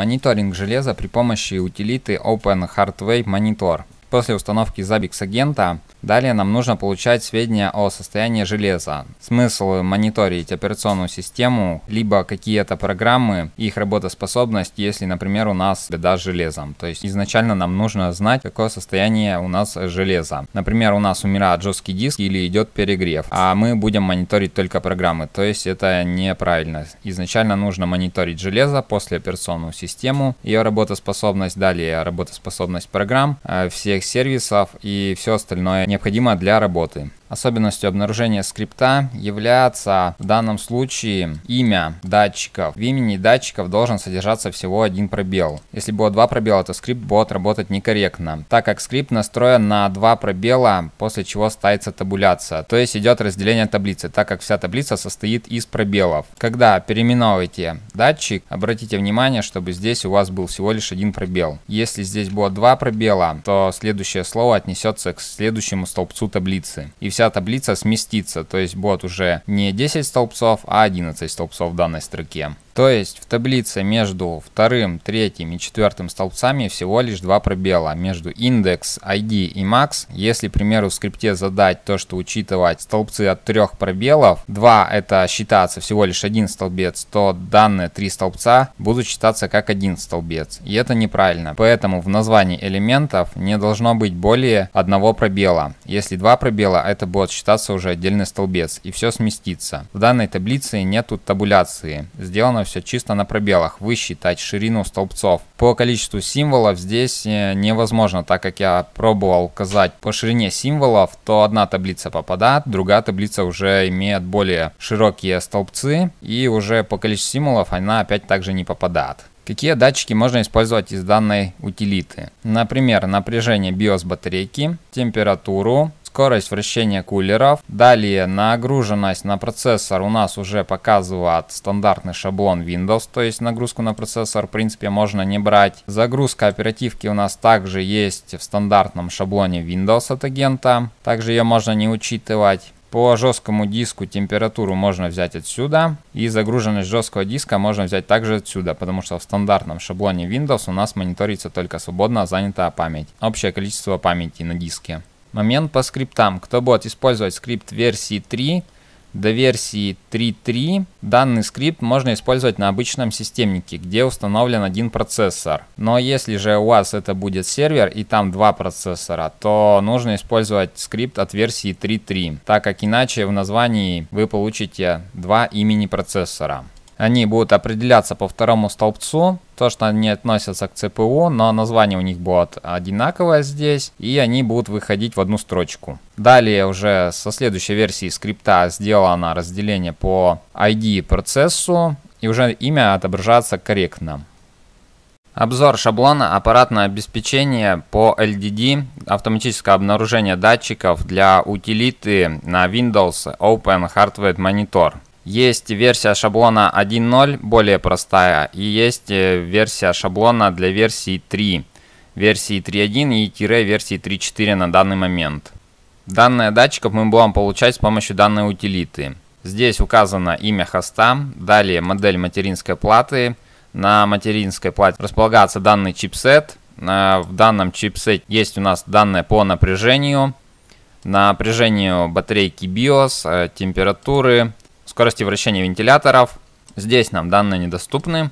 Мониторинг железа при помощи утилиты Open Hardware Monitor. После установки Zabbix-агента далее нам нужно получать сведения о состоянии железа. Смысл мониторить операционную систему, либо какие-то программы, их работоспособность, если, например, у нас беда с железом. То есть изначально нам нужно знать, какое состояние у нас железа. Например, у нас умирает жесткий диск или идет перегрев, а мы будем мониторить только программы. То есть это неправильно. Изначально нужно мониторить железо, после операционную систему, ее работоспособность, далее работоспособность программ, э, всех своих сервисов и все остальное необходимое для работы. Особенностью обнаружения скрипта является в данном случае имя датчиков. В имени датчиков должен содержаться всего один пробел. Если было два пробела, то скрипт будет работать некорректно, так как скрипт настроен на два пробела, после чего ставится табуляция, то есть идет разделение таблицы, так как вся таблица состоит из пробелов. Когда переименовываете датчик, обратите внимание, чтобы здесь у вас был всего лишь один пробел. Если здесь было два пробела, то следующее слово отнесется к следующему столбцу таблицы. И все вся таблица сместится, то есть будет уже не 10 столбцов, а 11 столбцов в данной строке. То есть в таблице между вторым, третьим и четвертым столбцами всего лишь два пробела между индекс, ID и max. Если, к примеру, в скрипте задать то, что учитывать столбцы от трех пробелов, два это считаться всего лишь один столбец, то данные три столбца будут считаться как один столбец. И это неправильно. Поэтому в названии элементов не должно быть более одного пробела. Если два пробела, это будет считаться уже отдельный столбец и все сместится. В данной таблице нету табуляции. Сделано все чисто на пробелах, высчитать ширину столбцов. По количеству символов здесь э, невозможно, так как я пробовал указать по ширине символов, то одна таблица попадает, другая таблица уже имеет более широкие столбцы и уже по количеству символов она опять также не попадает. Какие датчики можно использовать из данной утилиты? Например, напряжение BIOS батарейки, температуру, скорость вращения кулеров. Далее нагруженность на процессор у нас уже показывает стандартный шаблон Windows, то есть нагрузку на процессор в принципе можно не брать. Загрузка оперативки у нас также есть в стандартном шаблоне Windows от агента, также ее можно не учитывать. По жесткому диску температуру можно взять отсюда, и загруженность жесткого диска можно взять также отсюда, потому что в стандартном шаблоне Windows у нас мониторится только свободно занятая память, общее количество памяти на диске. Момент по скриптам. Кто будет использовать скрипт версии 3 до версии 3.3, данный скрипт можно использовать на обычном системнике, где установлен один процессор. Но если же у вас это будет сервер и там два процессора, то нужно использовать скрипт от версии 3.3, так как иначе в названии вы получите два имени процессора. Они будут определяться по второму столбцу, то, что они относятся к ЦПУ, но название у них будет одинаковое здесь, и они будут выходить в одну строчку. Далее уже со следующей версии скрипта сделано разделение по ID процессу, и уже имя отображается корректно. Обзор шаблона аппаратное обеспечение по LDD, автоматическое обнаружение датчиков для утилиты на Windows Open Hardware Monitor. Есть версия шаблона 1.0, более простая, и есть э, версия шаблона для версии 3, версии 3.1 и тире версии 3.4 на данный момент. Данные датчиков мы будем получать с помощью данной утилиты. Здесь указано имя хоста, далее модель материнской платы. На материнской плате располагается данный чипсет. В данном чипсете есть у нас данные по напряжению, напряжению батарейки BIOS, э, температуры, скорости вращения вентиляторов. Здесь нам данные недоступны.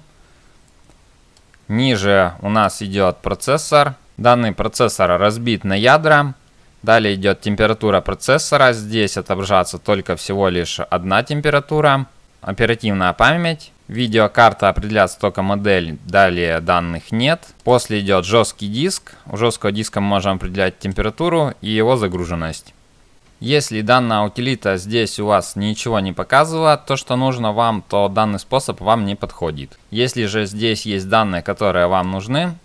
Ниже у нас идет процессор. Данный процессор разбит на ядра. Далее идет температура процессора. Здесь отображаться только всего лишь одна температура. Оперативная память. Видеокарта определяется только модель, далее данных нет. После идет жесткий диск. У жесткого диска мы можем определять температуру и его загруженность. Если данная утилита здесь у вас ничего не показывала, то что нужно вам, то данный способ вам не подходит. Если же здесь есть данные, которые вам нужны,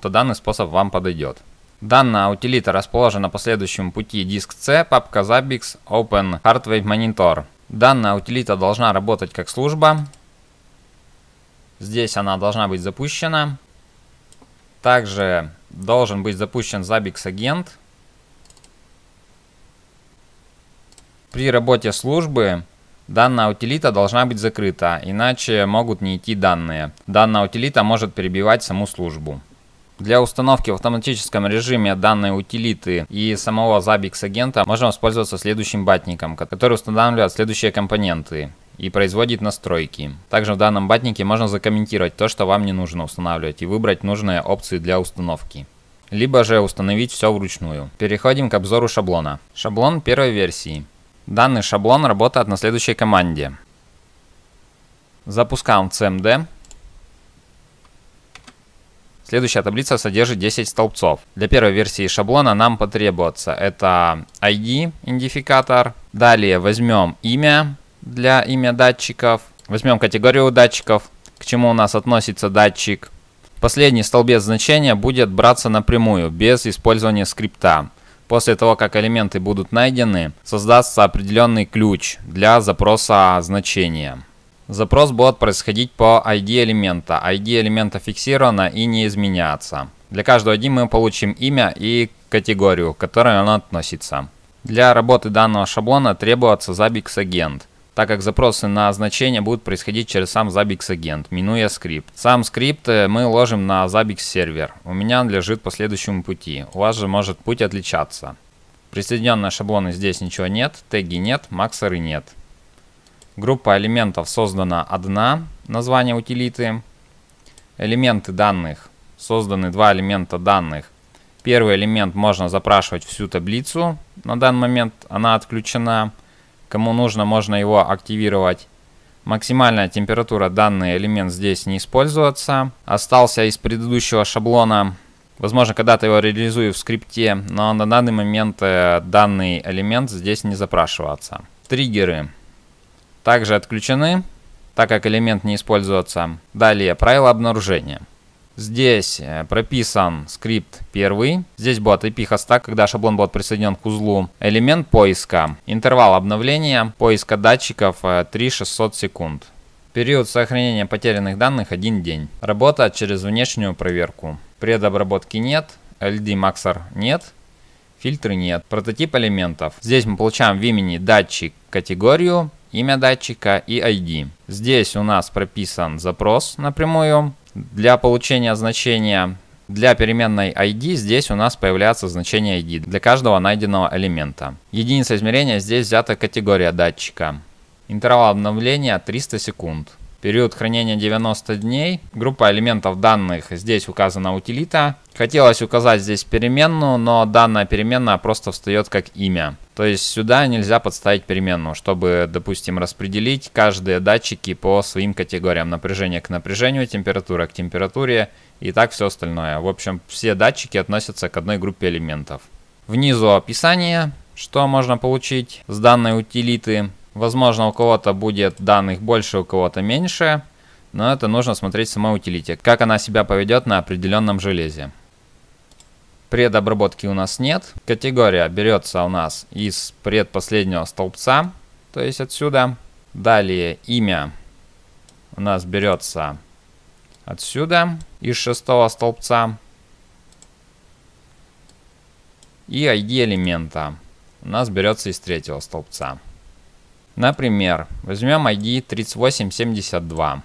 то данный способ вам подойдет. Данная утилита расположена по следующему пути диск C, папка Zabbix, Open Hardware Monitor. Данная утилита должна работать как служба. Здесь она должна быть запущена. Также должен быть запущен Zabbix агент. При работе службы Данная утилита должна быть закрыта, иначе могут не идти данные. Данная утилита может перебивать саму службу. Для установки в автоматическом режиме данной утилиты и самого Zabbix агента можно воспользоваться следующим батником, который устанавливает следующие компоненты и производит настройки. Также в данном батнике можно закомментировать то, что вам не нужно устанавливать и выбрать нужные опции для установки. Либо же установить все вручную. Переходим к обзору шаблона. Шаблон первой версии. Данный шаблон работает на следующей команде. Запускаем CMD. Следующая таблица содержит 10 столбцов. Для первой версии шаблона нам потребуется это ID идентификатор. Далее возьмем имя для имя датчиков. Возьмем категорию датчиков, к чему у нас относится датчик. Последний столбец значения будет браться напрямую, без использования скрипта. После того, как элементы будут найдены, создастся определенный ключ для запроса значения. Запрос будет происходить по ID элемента. ID элемента фиксировано и не изменяется. Для каждого ID мы получим имя и категорию, к которой оно относится. Для работы данного шаблона требуется Zabbix агент так как запросы на значение будут происходить через сам Zabbix агент, минуя скрипт. Сам скрипт э, мы ложим на Zabbix сервер. У меня он лежит по следующему пути. У вас же может путь отличаться. Присоединенные шаблоны здесь ничего нет, теги нет, максоры нет. Группа элементов создана одна, название утилиты. Элементы данных. Созданы два элемента данных. Первый элемент можно запрашивать всю таблицу. На данный момент она отключена. Кому нужно, можно его активировать. Максимальная температура данный элемент здесь не используется. Остался из предыдущего шаблона. Возможно, когда-то его реализую в скрипте, но на данный момент э, данный элемент здесь не запрашивается. Триггеры также отключены, так как элемент не используется. Далее, правила обнаружения. Здесь э, прописан скрипт первый. Здесь будет IP хоста, когда шаблон будет присоединен к узлу. Элемент поиска. Интервал обновления поиска датчиков 3600 э, секунд. Период сохранения потерянных данных 1 день. Работа через внешнюю проверку. Предобработки нет. LD Maxer нет. Фильтры нет. Прототип элементов. Здесь мы получаем в имени датчик категорию, имя датчика и ID. Здесь у нас прописан запрос напрямую для получения значения для переменной ID здесь у нас появляется значение ID для каждого найденного элемента. Единица измерения здесь взята категория датчика. Интервал обновления 300 секунд период хранения 90 дней, группа элементов данных, здесь указана утилита. Хотелось указать здесь переменную, но данная переменная просто встает как имя. То есть сюда нельзя подставить переменную, чтобы, допустим, распределить каждые датчики по своим категориям. Напряжение к напряжению, температура к температуре и так все остальное. В общем, все датчики относятся к одной группе элементов. Внизу описание, что можно получить с данной утилиты. Возможно, у кого-то будет данных больше, у кого-то меньше, но это нужно смотреть в самой утилите, как она себя поведет на определенном железе. Предобработки у нас нет. Категория берется у нас из предпоследнего столбца, то есть отсюда. Далее имя у нас берется отсюда, из шестого столбца. И ID элемента у нас берется из третьего столбца. Например, возьмем ID 3872.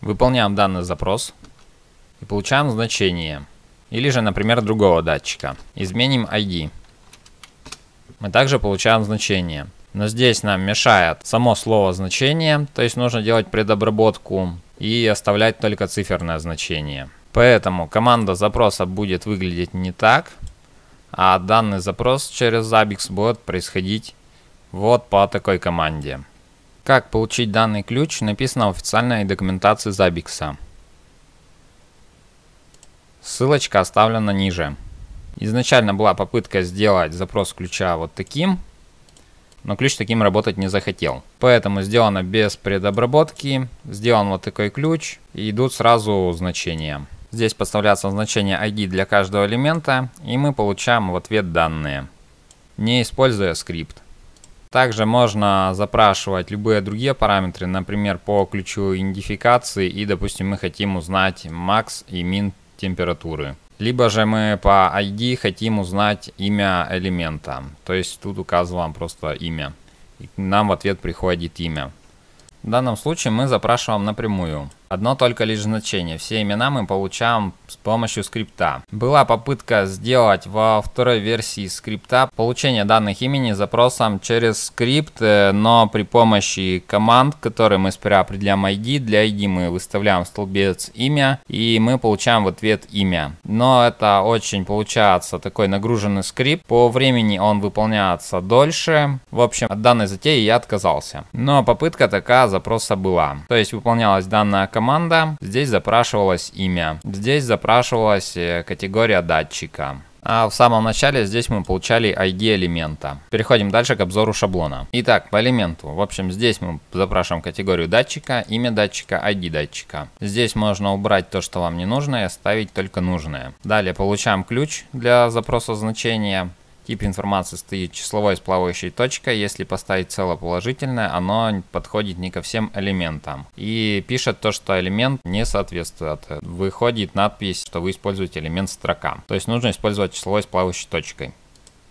Выполняем данный запрос и получаем значение. Или же, например, другого датчика. Изменим ID. Мы также получаем значение. Но здесь нам мешает само слово значение, то есть нужно делать предобработку и оставлять только циферное значение. Поэтому команда запроса будет выглядеть не так, а данный запрос через Zabbix будет происходить вот по такой команде. Как получить данный ключ, написано в официальной документации Zabbix. Ссылочка оставлена ниже. Изначально была попытка сделать запрос ключа вот таким, но ключ таким работать не захотел. Поэтому сделано без предобработки, сделан вот такой ключ и идут сразу значения. Здесь подставляется значение ID для каждого элемента и мы получаем в ответ данные, не используя скрипт. Также можно запрашивать любые другие параметры, например, по ключу идентификации и, допустим, мы хотим узнать макс и мин температуры. Либо же мы по ID хотим узнать имя элемента. То есть тут указываем просто имя. И нам в ответ приходит имя. В данном случае мы запрашиваем напрямую. Одно только лишь значение. Все имена мы получаем с помощью скрипта. Была попытка сделать во второй версии скрипта получение данных имени запросом через скрипт, э, но при помощи команд, которые мы сперва определяем ID, для ID мы выставляем столбец имя, и мы получаем в ответ имя. Но это очень получается такой нагруженный скрипт. По времени он выполняется дольше. В общем, от данной затеи я отказался. Но попытка такая запроса была. То есть выполнялась данная команда команда. Здесь запрашивалось имя. Здесь запрашивалась э, категория датчика. А в самом начале здесь мы получали ID элемента. Переходим дальше к обзору шаблона. Итак, по элементу. В общем, здесь мы запрашиваем категорию датчика, имя датчика, ID датчика. Здесь можно убрать то, что вам не нужно, и оставить только нужное. Далее получаем ключ для запроса значения тип информации стоит числовой с плавающей точкой. Если поставить целоположительное, оно подходит не ко всем элементам. И пишет то, что элемент не соответствует. Выходит надпись, что вы используете элемент строка. То есть нужно использовать числовой с плавающей точкой.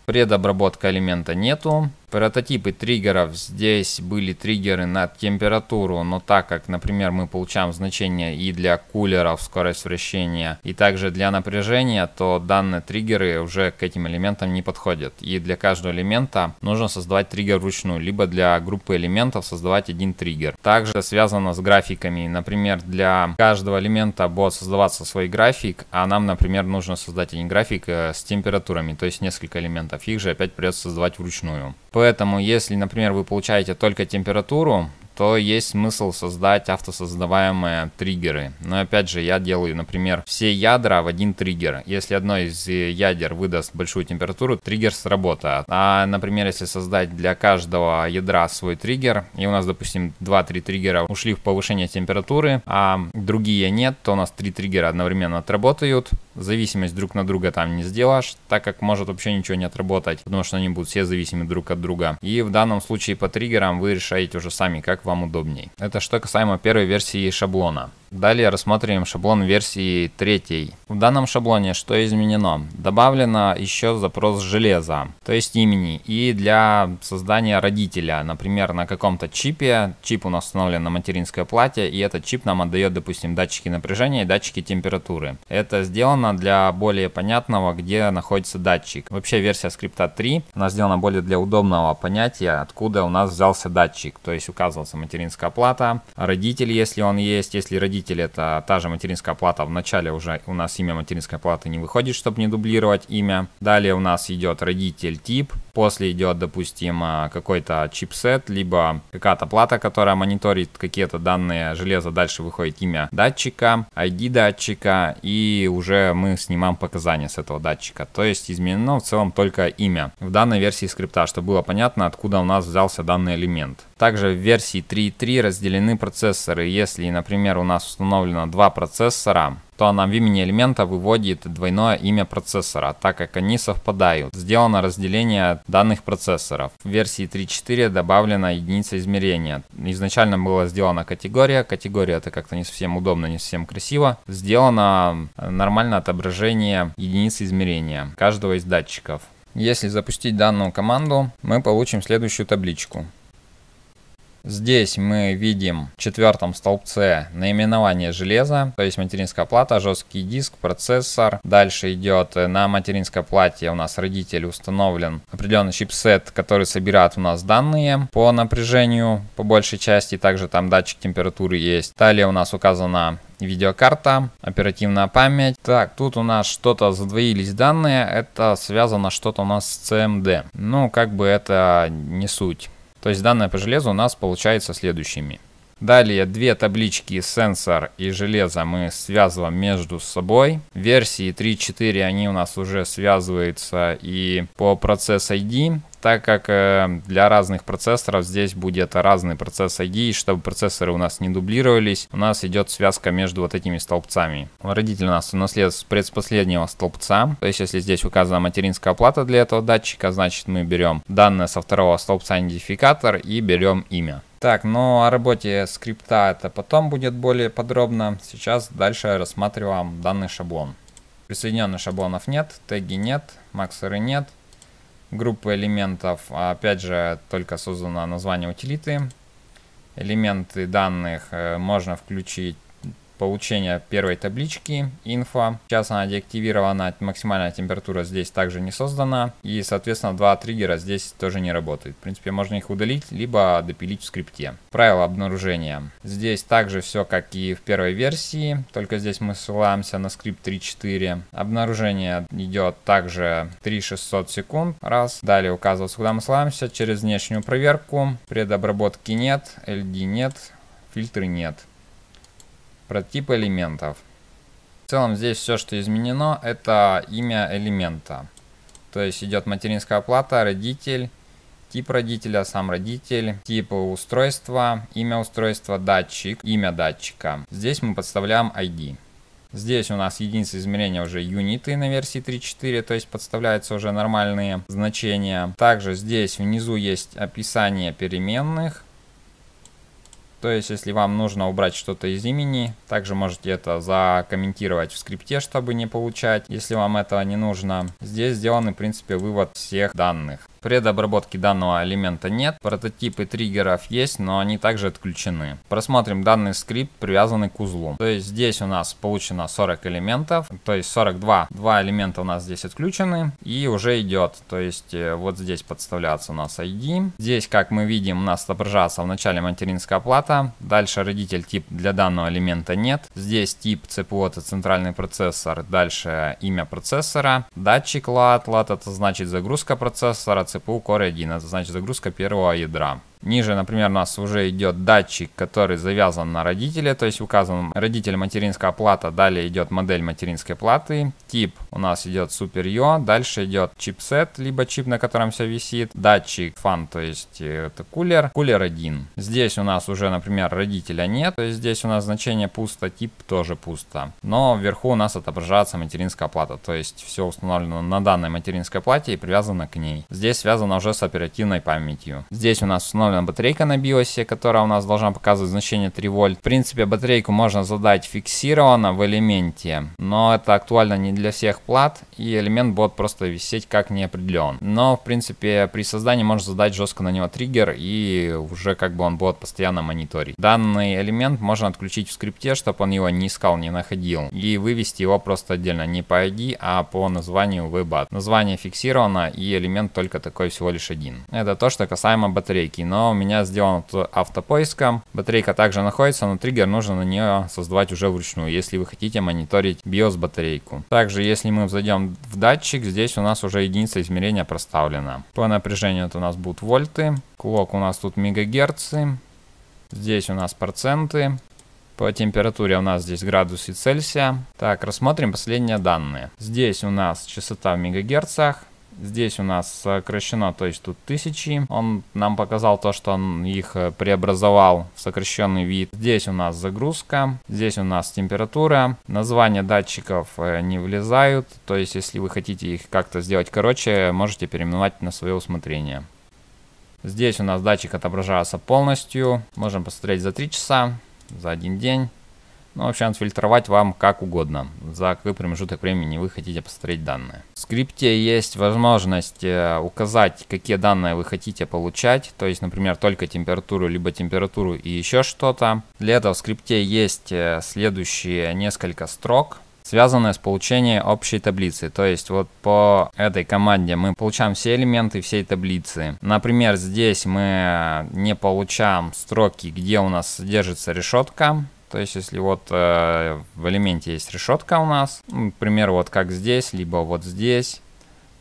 Предобработка элемента нету. Прототипы триггеров. Здесь были триггеры на температуру, но так как, например, мы получаем значения и для кулеров скорость вращения, и также для напряжения, то данные триггеры уже к этим элементам не подходят. И для каждого элемента нужно создавать триггер вручную, либо для группы элементов создавать один триггер. Также связано с графиками. Например, для каждого элемента будет создаваться свой график, а нам, например, нужно создать один график э, с температурами, то есть несколько элементов. Их же опять придется создавать вручную. Поэтому, если, например, вы получаете только температуру, то есть смысл создать автосоздаваемые триггеры. Но опять же, я делаю, например, все ядра в один триггер. Если одно из э, ядер выдаст большую температуру, триггер сработает. А, например, если создать для каждого ядра свой триггер, и у нас, допустим, 2-3 триггера ушли в повышение температуры, а другие нет, то у нас 3 триггера одновременно отработают. Зависимость друг на друга там не сделаешь, так как может вообще ничего не отработать, потому что они будут все зависимы друг от друга. И в данном случае по триггерам вы решаете уже сами, как вам удобней. Это что касаемо первой версии шаблона. Далее рассмотрим шаблон версии 3. В данном шаблоне что изменено? Добавлено еще запрос железа, то есть имени, и для создания родителя, например, на каком-то чипе, чип у нас установлен на материнское платье, и этот чип нам отдает, допустим, датчики напряжения и датчики температуры. Это сделано для более понятного, где находится датчик. Вообще версия скрипта 3, она сделана более для удобного понятия, откуда у нас взялся датчик, то есть указывался материнская плата, родитель, если он есть, если родитель победитель это та же материнская плата. Вначале уже у нас имя материнской платы не выходит, чтобы не дублировать имя. Далее у нас идет родитель тип, После идет, допустим, а, какой-то чипсет, либо какая-то плата, которая мониторит какие-то данные железа. Дальше выходит имя датчика, ID датчика, и уже мы снимаем показания с этого датчика. То есть изменено в целом только имя в данной версии скрипта, чтобы было понятно, откуда у нас взялся данный элемент. Также в версии 3.3 разделены процессоры. Если, например, у нас установлено два процессора, то она в имени элемента выводит двойное имя процессора, так как они совпадают. Сделано разделение данных процессоров. В версии 3.4 добавлена единица измерения. Изначально была сделана категория. Категория это как-то не совсем удобно, не совсем красиво. Сделано э, нормальное отображение единицы измерения каждого из датчиков. Если запустить данную команду, мы получим следующую табличку. Здесь мы видим в четвертом столбце наименование железа, то есть материнская плата, жесткий диск, процессор. Дальше идет э, на материнской плате у нас родитель установлен определенный чипсет, который собирает у нас данные по напряжению по большей части. Также там датчик температуры есть. Далее у нас указана видеокарта, оперативная память. Так, тут у нас что-то задвоились данные, это связано что-то у нас с CMD. Эм ну, как бы это не суть. То есть данные по железу у нас получаются следующими. Далее две таблички сенсор и железо мы связываем между собой. Версии 3.4 они у нас уже связываются и по процесс ID так как э, для разных процессоров здесь будет разный процесс ID, чтобы процессоры у нас не дублировались, у нас идет связка между вот этими столбцами. Родитель у нас унаследует с предпоследнего столбца, то есть если здесь указана материнская плата для этого датчика, значит мы берем данные со второго столбца идентификатор и берем имя. Так, ну о работе скрипта это потом будет более подробно. Сейчас дальше рассматриваем данный шаблон. Присоединенных шаблонов нет, теги нет, максеры нет группы элементов, а опять же, только создано название утилиты. Элементы данных э, можно включить получения первой таблички инфа. Сейчас она деактивирована, максимальная температура здесь также не создана. И, соответственно, два триггера здесь тоже не работает В принципе, можно их удалить, либо допилить в скрипте. Правила обнаружения. Здесь также все как и в первой версии, только здесь мы ссылаемся на скрипт 3.4. Обнаружение идет также 3600 секунд раз. Далее указывается, куда мы ссылаемся. Через внешнюю проверку. Предобработки нет, LD нет, фильтры нет про тип элементов. В целом здесь все, что изменено, это имя элемента. То есть идет материнская плата, родитель, тип родителя, сам родитель, тип устройства, имя устройства, датчик, имя датчика. Здесь мы подставляем ID. Здесь у нас единица измерения уже юниты на версии 3.4, то есть подставляются уже нормальные значения. Также здесь внизу есть описание переменных. То есть, если вам нужно убрать что-то из имени, также можете это закомментировать в скрипте, чтобы не получать, если вам этого не нужно. Здесь сделан, в принципе, вывод всех данных. Предобработки данного элемента нет, прототипы триггеров есть, но они также отключены. Просмотрим данный скрипт, привязанный к узлу. То есть здесь у нас получено 40 элементов, то есть 42. Два элемента у нас здесь отключены и уже идет. То есть э, вот здесь подставляется у нас ID. Здесь, как мы видим, у нас отображается в начале материнская плата. Дальше родитель тип для данного элемента нет. Здесь тип CPU это центральный процессор. Дальше имя процессора. Датчик LAT. LAT это значит загрузка процессора CPU Core i1. значит загрузка первого ядра. Ниже, например, у нас уже идет датчик, который завязан на родителя, то есть указан родитель материнская плата, далее идет модель материнской платы, тип у нас идет Super UA, а, дальше идет чипсет, либо чип, на котором все висит, датчик фан, то есть э, это кулер, кулер 1. Здесь у нас уже, например, родителя нет, то есть здесь у нас значение пусто, тип тоже пусто, но вверху у нас отображается материнская плата, то есть все установлено на данной материнской плате и привязано к ней. Здесь связано уже с оперативной памятью. Здесь у нас установлено установлена батарейка на биосе, которая у нас должна показывать значение 3 вольт. В принципе, батарейку можно задать фиксированно в элементе, но это актуально не для всех плат, и элемент будет просто висеть как неопределен. Но, в принципе, при создании можно задать жестко на него триггер, и уже как бы он будет постоянно мониторить. Данный элемент можно отключить в скрипте, чтобы он его не искал, не находил, и вывести его просто отдельно, не по ID, а по названию WebAd. Название фиксировано, и элемент только такой всего лишь один. Это то, что касаемо батарейки, но но у меня сделана от автопоиска. Батарейка также находится, но триггер нужно на нее создавать уже вручную, если вы хотите мониторить BIOS батарейку. Также, если мы зайдем в датчик, здесь у нас уже единица измерения проставлена. По напряжению это у нас будут вольты. Клок у нас тут мегагерцы. Здесь у нас проценты. По температуре у нас здесь градусы Цельсия. Так, рассмотрим последние данные. Здесь у нас частота в мегагерцах. Здесь у нас сокращено, то есть тут тысячи. Он нам показал то, что он их э, преобразовал в сокращенный вид. Здесь у нас загрузка, здесь у нас температура. Названия датчиков э, не влезают, то есть если вы хотите их как-то сделать короче, можете переименовать на свое усмотрение. Здесь у нас датчик отображается полностью. Можем посмотреть за 3 часа, за один день. Ну, вообще отфильтровать вам как угодно, за какой промежуток времени вы хотите посмотреть данные. В скрипте есть возможность э, указать, какие данные вы хотите получать, то есть, например, только температуру, либо температуру и еще что-то. Для этого в скрипте есть э, следующие несколько строк, связанные с получением общей таблицы. То есть вот по этой команде мы получаем все элементы всей таблицы. Например, здесь мы не получаем строки, где у нас содержится решетка, то есть, если вот э, в элементе есть решетка у нас, например, вот как здесь, либо вот здесь,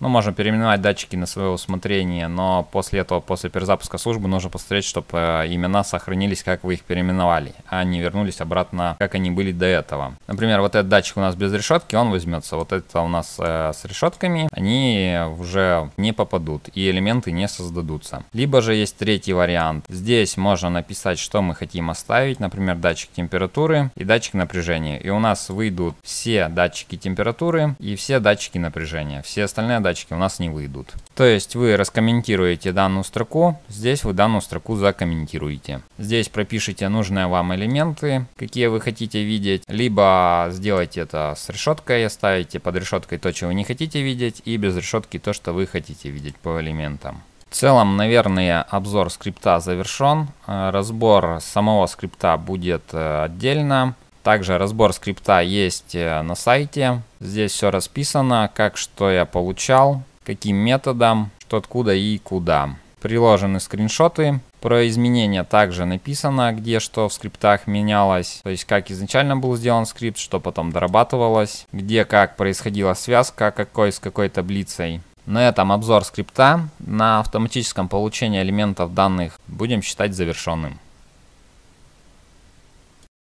ну, можем переименовать датчики на свое усмотрение, но после этого, после перезапуска службы, нужно посмотреть, чтобы э, имена сохранились, как вы их переименовали, а не вернулись обратно, как они были до этого. Например, вот этот датчик у нас без решетки, он возьмется. Вот это у нас э, с решетками, они уже не попадут и элементы не создадутся. Либо же есть третий вариант. Здесь можно написать, что мы хотим оставить, например, датчик температуры и датчик напряжения. И у нас выйдут все датчики температуры и все датчики напряжения. Все остальные датчики у нас не выйдут. То есть вы раскомментируете данную строку, здесь вы данную строку закомментируете. Здесь пропишите нужные вам элементы, какие вы хотите видеть, либо сделайте это с решеткой, оставите под решеткой то, чего вы не хотите видеть, и без решетки то, что вы хотите видеть по элементам. В целом, наверное, обзор скрипта завершен. Э, разбор самого скрипта будет э, отдельно. Также разбор скрипта есть э, на сайте. Здесь все расписано, как что я получал, каким методом, что откуда и куда. Приложены скриншоты. Про изменения также написано, где что в скриптах менялось. То есть, как изначально был сделан скрипт, что потом дорабатывалось. Где как происходила связка, какой с какой таблицей. На этом обзор скрипта на автоматическом получении элементов данных будем считать завершенным.